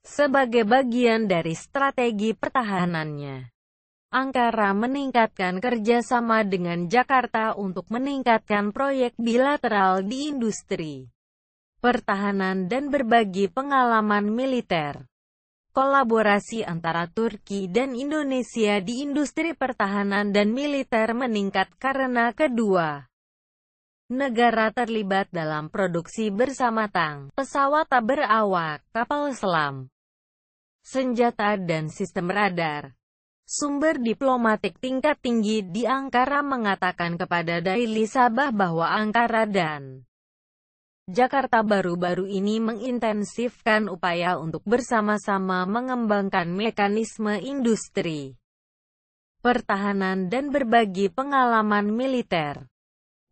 Sebagai bagian dari strategi pertahanannya, Angkara meningkatkan kerjasama dengan Jakarta untuk meningkatkan proyek bilateral di industri pertahanan dan berbagi pengalaman militer. Kolaborasi antara Turki dan Indonesia di industri pertahanan dan militer meningkat karena kedua negara terlibat dalam produksi bersama tang, pesawat tak berawak, kapal selam, senjata dan sistem radar. Sumber diplomatik tingkat tinggi di Ankara mengatakan kepada Daily Sabah bahwa Ankara dan Jakarta baru-baru ini mengintensifkan upaya untuk bersama-sama mengembangkan mekanisme industri, pertahanan dan berbagi pengalaman militer.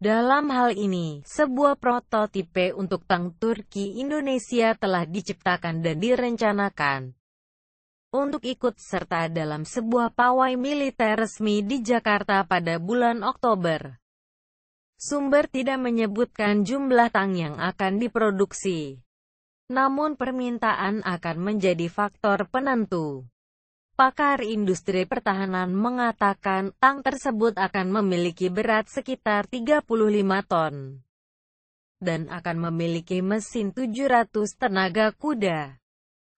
Dalam hal ini, sebuah prototipe untuk tank Turki Indonesia telah diciptakan dan direncanakan untuk ikut serta dalam sebuah pawai militer resmi di Jakarta pada bulan Oktober. Sumber tidak menyebutkan jumlah tang yang akan diproduksi. Namun permintaan akan menjadi faktor penentu. Pakar industri pertahanan mengatakan tang tersebut akan memiliki berat sekitar 35 ton dan akan memiliki mesin 700 tenaga kuda.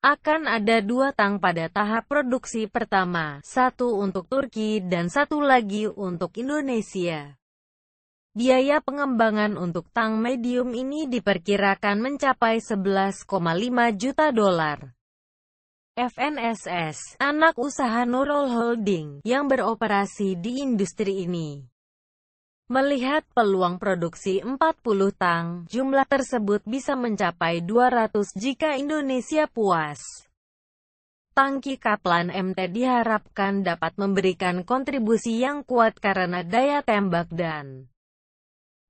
Akan ada dua tang pada tahap produksi pertama, satu untuk Turki dan satu lagi untuk Indonesia. Biaya pengembangan untuk tang medium ini diperkirakan mencapai 11,5 juta dolar. FNSS, anak usaha Nurul Holding, yang beroperasi di industri ini. Melihat peluang produksi 40 tang, jumlah tersebut bisa mencapai 200 jika Indonesia puas. Tangki Kaplan MT diharapkan dapat memberikan kontribusi yang kuat karena daya tembak dan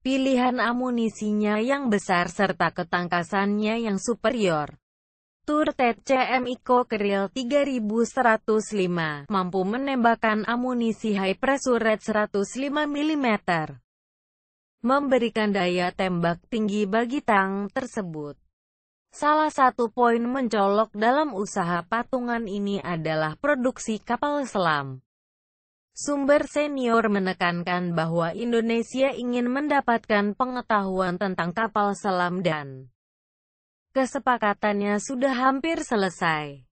Pilihan amunisinya yang besar serta ketangkasannya yang superior. Tur TCM Iko Keril 3105 mampu menembakkan amunisi high pressure rate 105 mm. Memberikan daya tembak tinggi bagi tang tersebut. Salah satu poin mencolok dalam usaha patungan ini adalah produksi kapal selam. Sumber senior menekankan bahwa Indonesia ingin mendapatkan pengetahuan tentang kapal selam dan kesepakatannya sudah hampir selesai.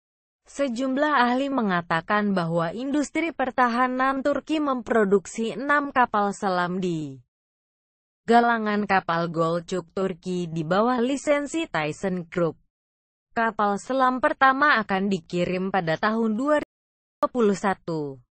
Sejumlah ahli mengatakan bahwa industri pertahanan Turki memproduksi enam kapal selam di galangan kapal Golcuk Turki di bawah lisensi Tyson Group. Kapal selam pertama akan dikirim pada tahun 2021.